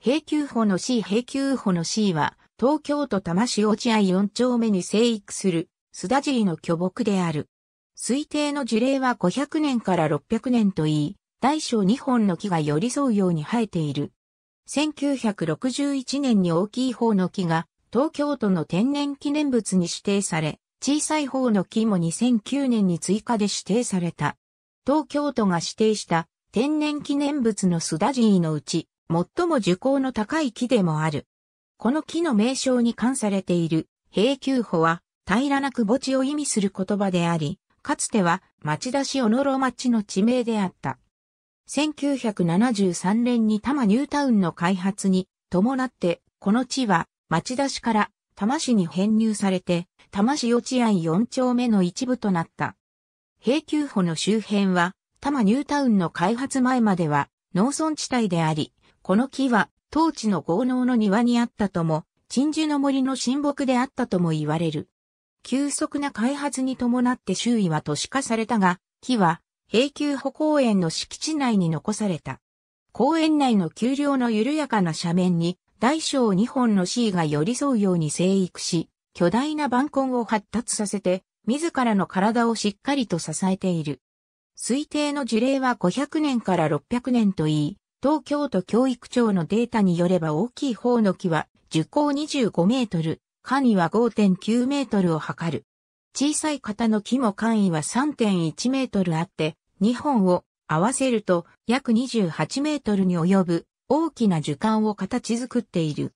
平久保の C 平久保の C は、東京都多摩市落合四丁目に生育する、須田尻の巨木である。推定の樹齢は500年から600年といい、大小2本の木が寄り添うように生えている。1961年に大きい方の木が、東京都の天然記念物に指定され、小さい方の木も2009年に追加で指定された。東京都が指定した天然記念物の須田イのうち、最も樹高の高い木でもある。この木の名称に冠されている、平丘保は、平らな窪地を意味する言葉であり、かつては町田市小野呂町の地名であった。1973年に多摩ニュータウンの開発に伴って、この地は町田市から多摩市に編入されて、多摩市落合4丁目の一部となった。平丘保の周辺は、多摩ニュータウンの開発前までは農村地帯であり、この木は、当地の豪農の庭にあったとも、鎮守の森の親木であったとも言われる。急速な開発に伴って周囲は都市化されたが、木は、永久保公園の敷地内に残された。公園内の丘陵の緩やかな斜面に、大小2本の C が寄り添うように生育し、巨大な晩根を発達させて、自らの体をしっかりと支えている。推定の樹齢は500年から600年といい、東京都教育庁のデータによれば大きい方の木は、樹高25メートル、範囲は5.9メートルを測る。小さい型の木も範囲は3.1メートルあって、2本を合わせると約28メートルに及ぶ大きな樹幹を形作っている。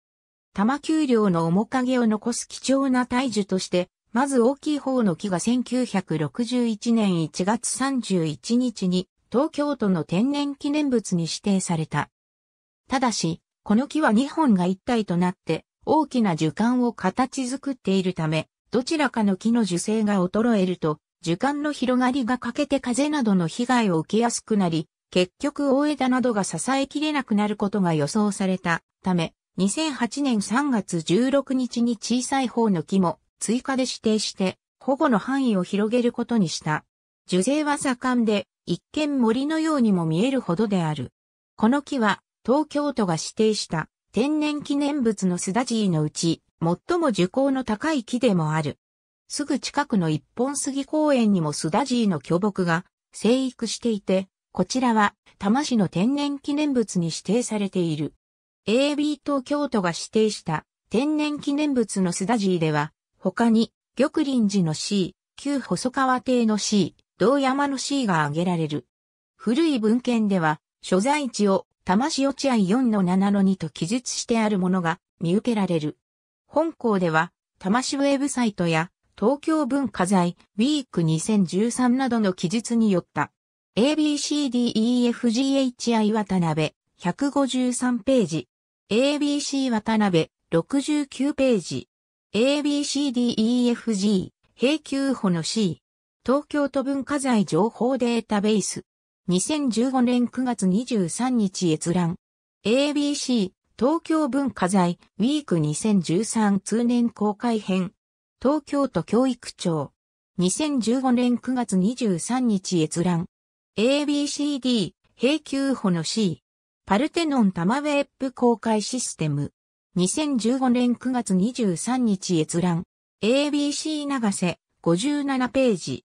玉丘陵の面影を残す貴重な大樹として、まず大きい方の木が1961年1月31日に東京都の天然記念物に指定された。ただし、この木は2本が一体となって大きな樹幹を形作っているため、どちらかの木の樹勢が衰えると、樹幹の広がりが欠けて風などの被害を受けやすくなり、結局大枝などが支えきれなくなることが予想されたため、2008年3月16日に小さい方の木も追加で指定して保護の範囲を広げることにした。樹勢は盛んで、一見森のようにも見えるほどである。この木は、東京都が指定した天然記念物のスダジーのうち、最も樹高の高い木でもある。すぐ近くの一本杉公園にもスダジーの巨木が生育していて、こちらは多摩市の天然記念物に指定されている。AB 東京都が指定した天然記念物のスダジーでは、他に玉林寺の C、旧細川邸の C、同山の C が挙げられる。古い文献では、所在地を玉塩落合4の7の2と記述してあるものが見受けられる。本校では、玉市ウェブサイトや東京文化財ウィーク2013などの記述によった ABCDEFGHI 渡辺153ページ ABC 渡辺69ページ ABCDEFG 平級保の C 東京都文化財情報データベース。2015年9月23日閲覧。ABC 東京文化財ウィーク2013通年公開編。東京都教育庁。2015年9月23日閲覧。ABCD 平級保の C。パルテノン玉ウェップ公開システム。2015年9月23日閲覧。ABC 長瀬57ページ。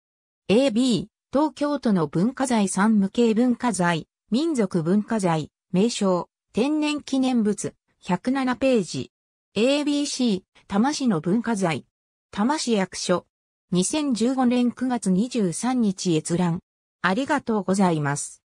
AB、東京都の文化財産無形文化財、民族文化財、名称、天然記念物、107ページ。ABC、多摩市の文化財。多摩市役所。2015年9月23日閲覧。ありがとうございます。